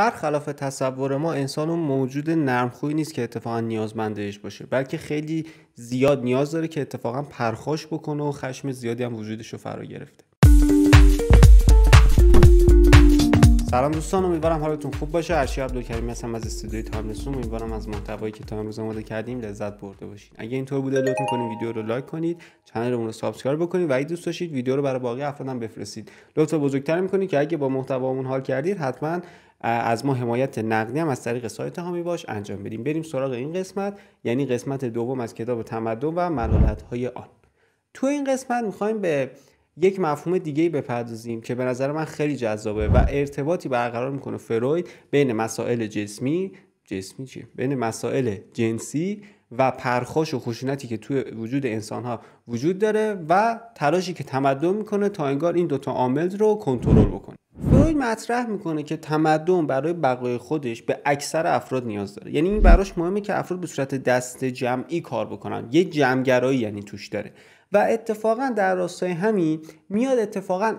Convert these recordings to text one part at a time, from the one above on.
برخلاف تصور ما انسان اون موجود نرمخوی نیست که اتفاقا نیازمندش باشه بلکه خیلی زیاد نیاز داره که اتفاقا پرخاش بکنه و خشم زیادی هم وجودش رو فرا گرفته سلام دوستان امیدوارم حالتون خوب باشه هرچی عبدالکریم هستم از استودیوی تایملسون امیدوارم از محتوایی که تا امروز آماده کردیم لذت برده باشید اگه اینطور بوده لطف کنید ویدیو رو لایک کنید چنل رو سابسکرایب بکنید و اگه دوست داشتید ویدیو رو برای باقی افرادم بفرستید لطف بزرگتر میکنید که اگه با محتوامون حال کردید حتما از ما حمایت نقدی هم از طریق سایت هامی باش انجام بدیم بریم سراغ این قسمت یعنی قسمت دوم از کتاب تمدن و ملالت های آن تو این قسمت میخوایم به یک مفهوم دیگه بپردازیم که به نظر من خیلی جذابه و ارتباطی برقرار میکنه فروید بین مسائل جسمی جسمی چیه بین مسائل جنسی و پرخاش و خشونتی که توی وجود انسان ها وجود داره و تلاشی که تمدن میکنه تا انگار این دوتا عامل رو کنترل بکنه فروید مطرح میکنه که تمدن برای بقای خودش به اکثر افراد نیاز داره یعنی این براش مهمه که افراد به صورت دست جمعی کار بکنن یه جمعگرایی یعنی توش داره و اتفاقا در راستای همین میاد اتفاقا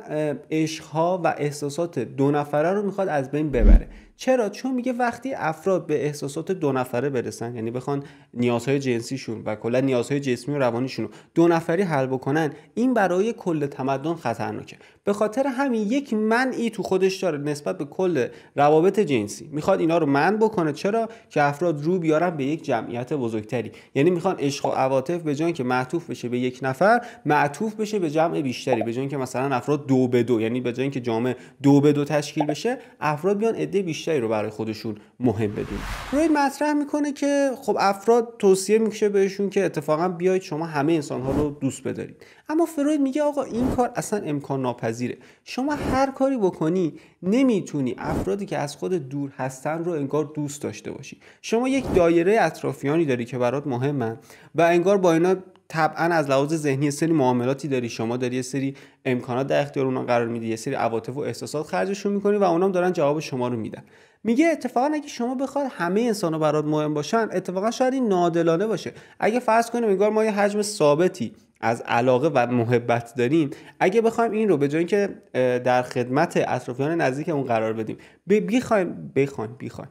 عشقها و احساسات دو نفره رو میخواد از بین ببره چرا چون میگه وقتی افراد به احساسات دو نفره برسن یعنی بخوان نیازهای جنسیشون و کلا نیازهای جسمی و روانیشون رو دو نفری حل بکنن این برای کل تمدن خطرناکه به خاطر همین یک منعی تو خودش داره نسبت به کل روابط جنسی میخواد اینا رو من بکنه چرا که افراد رو بیارن به یک جمعیت بزرگتری یعنی میخوان عشق و عواطف به جای که معطوف بشه به یک نفر نفر معطوف بشه به جمع بیشتری به جای اینکه مثلا افراد دو به دو یعنی به جای اینکه جامعه دو به دو تشکیل بشه افراد بیان عده بیشتری رو برای خودشون مهم بدونن فروید مطرح میکنه که خب افراد توصیه میکشه بهشون که اتفاقا بیاید شما همه انسان رو دوست بدارید اما فروید میگه آقا این کار اصلا امکان ناپذیره شما هر کاری بکنی نمیتونی افرادی که از خود دور هستن رو انگار دوست داشته باشی شما یک دایره اطرافیانی داری که برات مهمه، و انگار با اینا طبعا از لحاظ ذهنی سری معاملاتی داری شما داری یه سری امکانات در اختیار اونا قرار میدی یه سری عواطف و احساسات خرجشون میکنی و اونام دارن جواب شما رو میدن میگه اتفاقا اگه شما بخواد همه انسان‌ها برات مهم باشن اتفاقا شاید این نادلانه باشه اگه فرض کنیم انگار ما یه حجم ثابتی از علاقه و محبت داریم اگه بخوایم این رو به جایی اینکه در خدمت اطرافیان نزدیکمون قرار بدیم بخوایم بخوایم بخوایم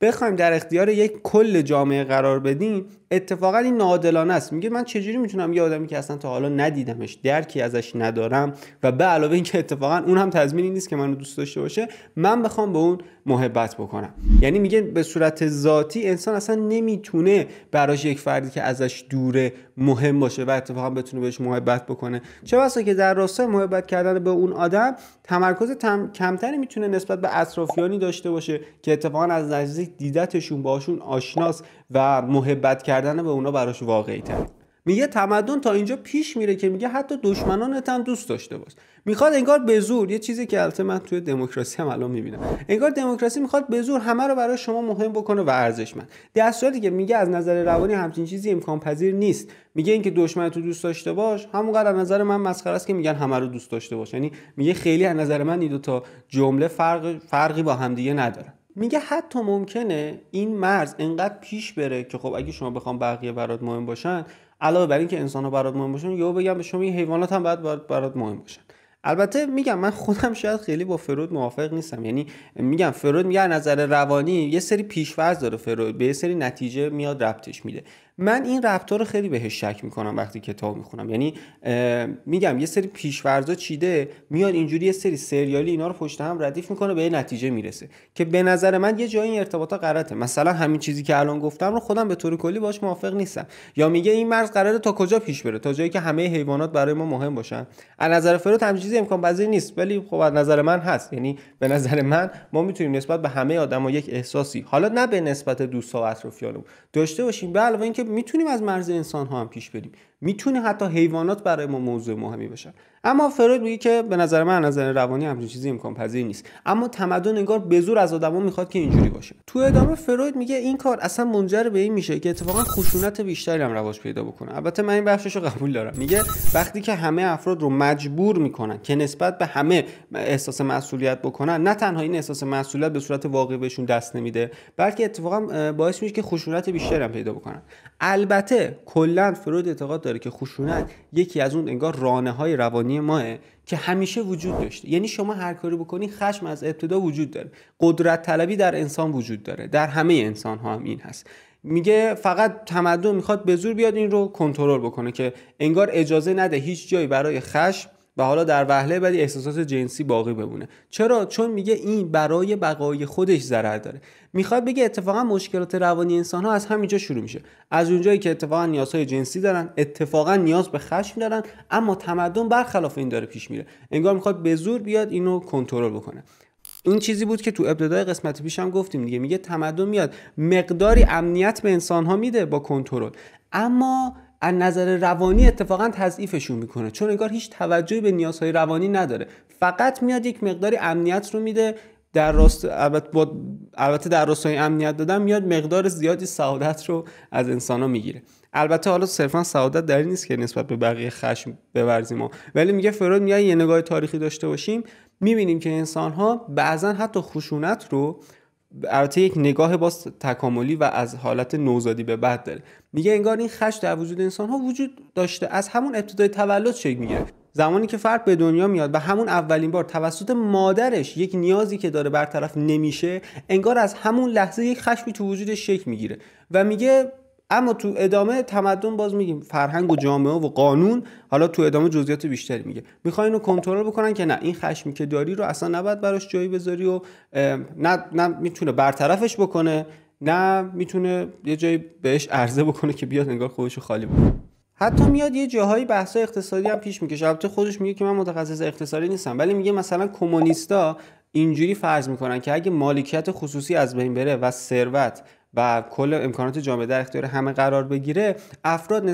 بخوایم در اختیار یک کل جامعه قرار بدیم اتفاقا این ناعادلانه است میگه من چجوری میتونم یه آدمی که اصلا تا حالا ندیدمش درکی ازش ندارم و به علاوه اینکه اتفاقا اون هم تضمینی نیست که منو دوست داشته باشه من بخوام به اون محبت بکنم یعنی میگه به صورت ذاتی انسان اصلا نمیتونه براش یک فردی که ازش دوره مهم باشه و اتفاقا بتونه بهش محبت بکنه چه بسا که در راستای محبت کردن به اون آدم تمرکز کمتری میتونه نسبت به اطرافیانی داشته باشه که اتفاقا از نزدیک دیدتشون باشون آشناس و محبت کردن به اونا براش واقعی تر میگه تمدن تا اینجا پیش میره که میگه حتی دشمنانت هم دوست داشته باش میخواد انگار به زور یه چیزی که البته من توی دموکراسی هم الان میبینم انگار دموکراسی میخواد به زور همه رو برای شما مهم بکنه و ارزشمند در که میگه از نظر روانی همچین چیزی امکان پذیر نیست میگه اینکه دشمنت رو دوست داشته باش همونقدر از نظر من مسخره است که میگن همه رو دوست داشته باش یعنی میگه خیلی از نظر من این دو تا جمله فرق فرقی با همدیگه نداره میگه حتی ممکنه این مرز انقدر پیش بره که خب اگه شما بخوام بقیه برات مهم باشن علاوه بر اینکه انسان ها برات مهم باشن یا بگم به شما این حیوانات هم باید برات مهم باشن البته میگم من خودم شاید خیلی با فرود موافق نیستم یعنی میگم فرود میگه نظر روانی یه سری پیشفرض داره فرود به یه سری نتیجه میاد ربطش میده من این رفتار رو خیلی بهش شک میکنم وقتی کتاب میخونم یعنی میگم یه سری پیشورزا چیده میاد اینجوری یه سری سریالی اینا رو پشت هم ردیف میکنه به یه نتیجه میرسه که به نظر من یه جایی این ارتباطا غلطه مثلا همین چیزی که الان گفتم رو خودم به طور کلی باش موافق نیستم یا میگه این مرز قراره تا کجا پیش بره تا جایی که همه حیوانات برای ما مهم باشن از نظر فرو هم امکان پذیر نیست ولی خب از نظر من هست یعنی به نظر من ما میتونیم نسبت به همه آدما یک احساسی حالا نه به نسبت دوستا و اطرافیانم داشته باشیم به علاوه اینکه میتونیم از مرز انسان ها هم پیش بریم میتونه حتی حیوانات برای ما موضوع مهمی باشن اما فروید میگه که به نظر من نظر روانی همچین چیزی امکان پذیر نیست اما تمدن انگار به زور از آدما میخواد که اینجوری باشه تو ادامه فروید میگه این کار اصلا منجر به این میشه که اتفاقا خشونت بیشتری هم رواج پیدا بکنه البته من این بخشش رو قبول دارم میگه وقتی که همه افراد رو مجبور میکنن که نسبت به همه احساس مسئولیت بکنن نه تنها این احساس مسئولیت به صورت واقعی بهشون دست نمیده بلکه اتفاقا باعث میشه که خشونت بیشتری هم پیدا بکنن البته کلا فروید اعتقاد که خشونت یکی از اون انگار رانه های روانی ماه که همیشه وجود داشته یعنی شما هر کاری بکنی خشم از ابتدا وجود داره قدرت طلبی در انسان وجود داره در همه انسان ها هم این هست میگه فقط تمدن میخواد به زور بیاد این رو کنترل بکنه که انگار اجازه نده هیچ جایی برای خشم و حالا در وهله بعدی احساسات جنسی باقی بمونه چرا چون میگه این برای بقای خودش ضرر داره میخواد بگه اتفاقا مشکلات روانی انسان ها از همینجا شروع میشه از اونجایی که اتفاقا نیازهای جنسی دارن اتفاقا نیاز به خشم دارن اما تمدن برخلاف این داره پیش میره انگار میخواد به زور بیاد اینو کنترل بکنه این چیزی بود که تو ابتدای قسمت پیشم گفتیم دیگه میگه تمدن میاد مقداری امنیت به انسان ها میده با کنترل اما از نظر روانی اتفاقا تضعیفشون میکنه چون انگار هیچ توجهی به نیازهای روانی نداره فقط میاد یک مقداری امنیت رو میده در راست البته در راستای امنیت دادن میاد مقدار زیادی سعادت رو از انسان ها میگیره البته حالا صرفا سعادت در نیست که نسبت به بقیه خشم بورزیم ولی میگه فراد میگه یه نگاه تاریخی داشته باشیم میبینیم که انسان ها بعضا حتی خشونت رو البته یک نگاه باز تکاملی و از حالت نوزادی به بعد داره میگه انگار این خش در وجود انسان ها وجود داشته از همون ابتدای تولد شکل میگیره زمانی که فرد به دنیا میاد و همون اولین بار توسط مادرش یک نیازی که داره برطرف نمیشه انگار از همون لحظه یک خشمی تو وجودش شکل میگیره و میگه اما تو ادامه تمدن باز میگیم فرهنگ و جامعه و قانون حالا تو ادامه جزئیات بیشتری میگه میخوان اینو کنترل بکنن که نه این خشمی که داری رو اصلا نباید براش جایی بذاری و نه, نه میتونه برطرفش بکنه نه میتونه یه جایی بهش عرضه بکنه که بیاد انگار خودش خالی بکنه حتی میاد یه جاهایی بحث اقتصادی هم پیش میکشه البته خودش میگه که من متخصص اقتصادی نیستم ولی میگه مثلا کمونیستا اینجوری فرض میکنن که اگه مالکیت خصوصی از بین بره و ثروت و کل امکانات جامعه در اختیار همه قرار بگیره افراد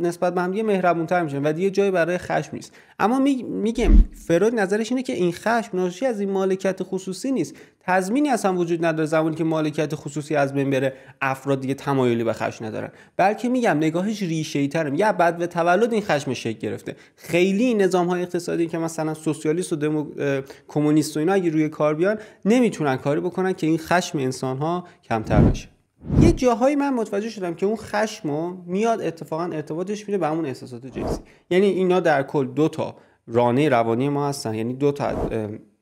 نسبت به هم دیگه میشن و دیگه جایی برای خشم نیست اما میگم فراد نظرش اینه که این خشم ناشی از این مالکیت خصوصی نیست تضمینی اصلا وجود نداره زمانی که مالکیت خصوصی از بین بره افراد دیگه تمایلی به خشم ندارن بلکه میگم نگاهش ریشه ای تره یه بعد به تولد این خشم شکل گرفته خیلی نظام های اقتصادی که مثلا سوسیالیست و دمو... کمونیست و اینا اگه روی کار بیان نمیتونن کاری بکنن که این خشم انسان ها کمتر بشه یه جاهایی من متوجه شدم که اون خشم میاد اتفاقا ارتباطش میده به همون احساسات جنسی یعنی اینا در کل دو تا رانه روانی ما هستن یعنی دو تا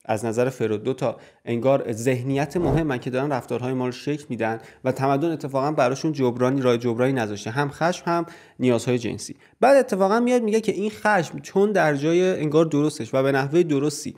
از نظر فرود دو تا انگار ذهنیت مهمه که دارن رفتارهای ما رو شکل میدن و تمدن اتفاقا براشون جبرانی رای جبرانی نذاشته هم خشم هم نیازهای جنسی بعد اتفاقا میاد میگه که این خشم چون در جای انگار درستش و به نحوه درستی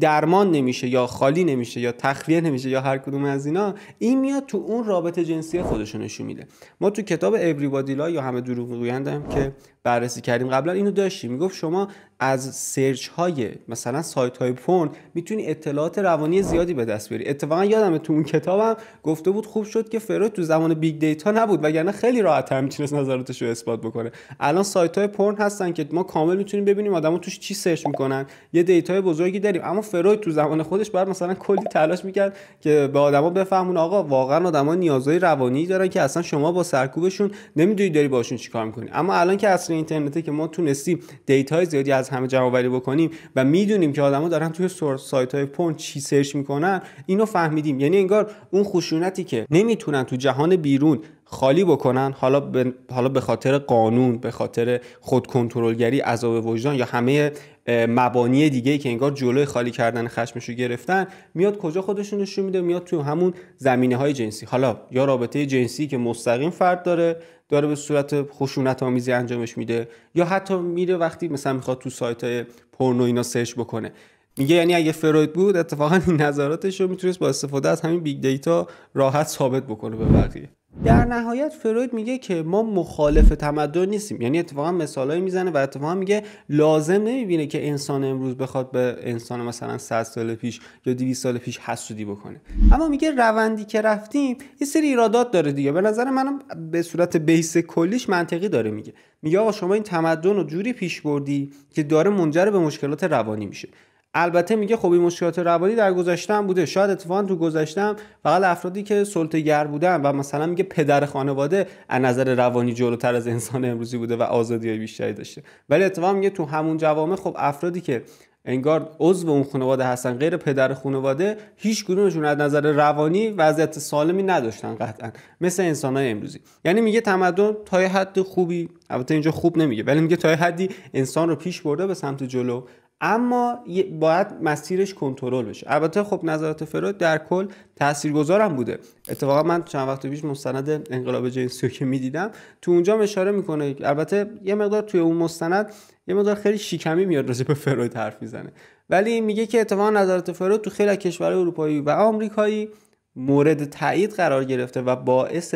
درمان نمیشه یا خالی نمیشه یا تخلیه نمیشه یا هر کدوم از اینا این میاد تو اون رابطه جنسی خودش نشون میده ما تو کتاب اوریبادی یا همه دروغ هم که بررسی کردیم قبلا اینو داشتیم میگفت شما از سرچ های مثلا سایت های پون میتونی اطلاعات روانی زیادی به دست بیاری اتفاقا یادمه تو اون کتابم گفته بود خوب شد که فروید تو زمان بیگ دیتا نبود وگرنه خیلی راحت هم میتونست نظراتش رو اثبات بکنه الان سایت های پرن هستن که ما کامل میتونیم ببینیم آدمو توش چی سرچ میکنن یه دیتای بزرگی داریم اما فروید تو زمان خودش بعد مثلا کلی تلاش میکرد که به آدما بفهمون آقا واقعا آدما نیازهای روانی دارن که اصلا شما با سرکوبشون نمیدونی داری باشون چیکار میکنی اما الان که اصل اینترنته که ما تونستیم دیتای زیادی از همه جوابری بکنیم و میدونیم که آدما دارن توی سایت های پون چی سرچ میکنن اینو فهمیدیم یعنی انگار اون خشونتی که نمیتونن تو جهان بیرون خالی بکنن حالا به, حالا به خاطر قانون به خاطر خودکنترلگری عذاب وجدان یا همه مبانی دیگه که انگار جلوی خالی کردن خشمش رو گرفتن میاد کجا خودشون نشون میده میاد تو همون زمینه های جنسی حالا یا رابطه جنسی که مستقیم فرد داره داره به صورت خشونت آمیزی انجامش میده یا حتی میره وقتی مثلا میخواد تو سایت های پورنو اینا سرچ بکنه میگه یعنی اگه فروید بود اتفاقا این نظراتش رو میتونست با استفاده از همین بیگ دیتا راحت ثابت بکنه به بقیه در نهایت فروید میگه که ما مخالف تمدن نیستیم یعنی اتفاقا مثالایی میزنه و اتفاقا میگه لازم نمیبینه که انسان امروز بخواد به انسان مثلا 100 سال پیش یا 200 سال پیش حسودی بکنه اما میگه روندی که رفتیم یه سری ایرادات داره دیگه به نظر منم به صورت بیس کلیش منطقی داره میگه میگه آقا شما این تمدن رو جوری پیش بردی که داره منجر به مشکلات روانی میشه البته میگه خب این مشکلات روانی در گذشته هم بوده شاید اتفاقا تو هم فقط افرادی که گر بودن و مثلا میگه پدر خانواده از نظر روانی جلوتر از انسان امروزی بوده و آزادی بیشتری داشته ولی اتفاقا میگه تو همون جوامع خب افرادی که انگار عضو اون خانواده هستن غیر پدر خانواده هیچ گونه از نظر روانی وضعیت سالمی نداشتن قطعا مثل انسان های امروزی یعنی میگه تمدن تا حد خوبی البته اینجا خوب نمیگه ولی میگه تا حدی انسان رو پیش برده به سمت جلو اما باید مسیرش کنترل بشه البته خب نظرات فروید در کل تاثیرگذارم بوده اتفاقا من چند وقت پیش مستند انقلاب جنسی که میدیدم تو اونجا اشاره میکنه البته یه مقدار توی اون مستند یه مقدار خیلی شیکمی میاد راجع به فروید حرف میزنه ولی میگه که اتفاقا نظرات فروید تو خیلی از کشورهای اروپایی و آمریکایی مورد تایید قرار گرفته و باعث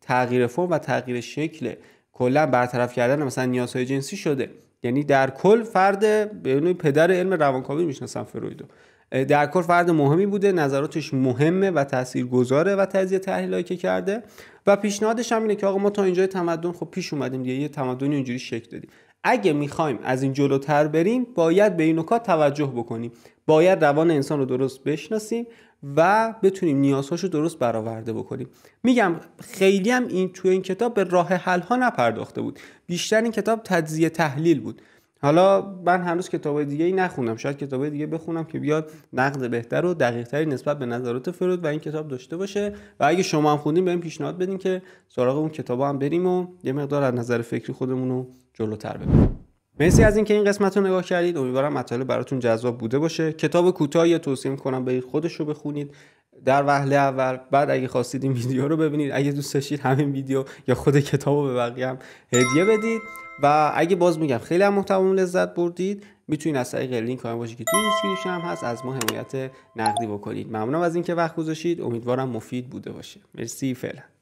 تغییر فرم و تغییر شکل کلا برطرف کردن مثلا نیازهای جنسی شده یعنی در کل فرد به یعنی پدر علم روانکاوی میشناسن فرویدو در کل فرد مهمی بوده نظراتش مهمه و گذاره و تجزیه تحلیلایی که کرده و پیشنهادش هم اینه که آقا ما تا اینجای تمدن خب پیش اومدیم دیگه یه تمدنی اونجوری شکل دادیم اگه میخوایم از این جلوتر بریم باید به این نکات توجه بکنیم باید روان انسان رو درست بشناسیم و بتونیم نیازهاش رو درست برآورده بکنیم میگم خیلی هم این توی این کتاب به راه حل ها نپرداخته بود بیشتر این کتاب تجزیه تحلیل بود حالا من هنوز کتاب دیگه ای نخوندم شاید کتاب دیگه بخونم که بیاد نقد بهتر و دقیقتری نسبت به نظرات فرود و این کتاب داشته باشه و اگه شما هم خوندین بهم پیشنهاد بدین که سراغ اون کتاب هم بریم و یه مقدار از نظر فکری خودمون رو جلوتر ببریم مرسی از اینکه این قسمت رو نگاه کردید امیدوارم مطالب براتون جذاب بوده باشه کتاب کوتاهی توصیه میکنم برید خودش رو بخونید در وهله اول بعد اگه خواستید این ویدیو رو ببینید اگه دوست داشتید همین ویدیو یا خود کتاب رو به بقیه هم هدیه بدید و اگه باز میگم خیلی هم محتوام لذت بردید میتونید از طریق لینک هم که توی دیسکریپشن هم هست از ما حمایت نقدی بکنید ممنونم از اینکه وقت گذاشتید امیدوارم مفید بوده باشه مرسی فعلا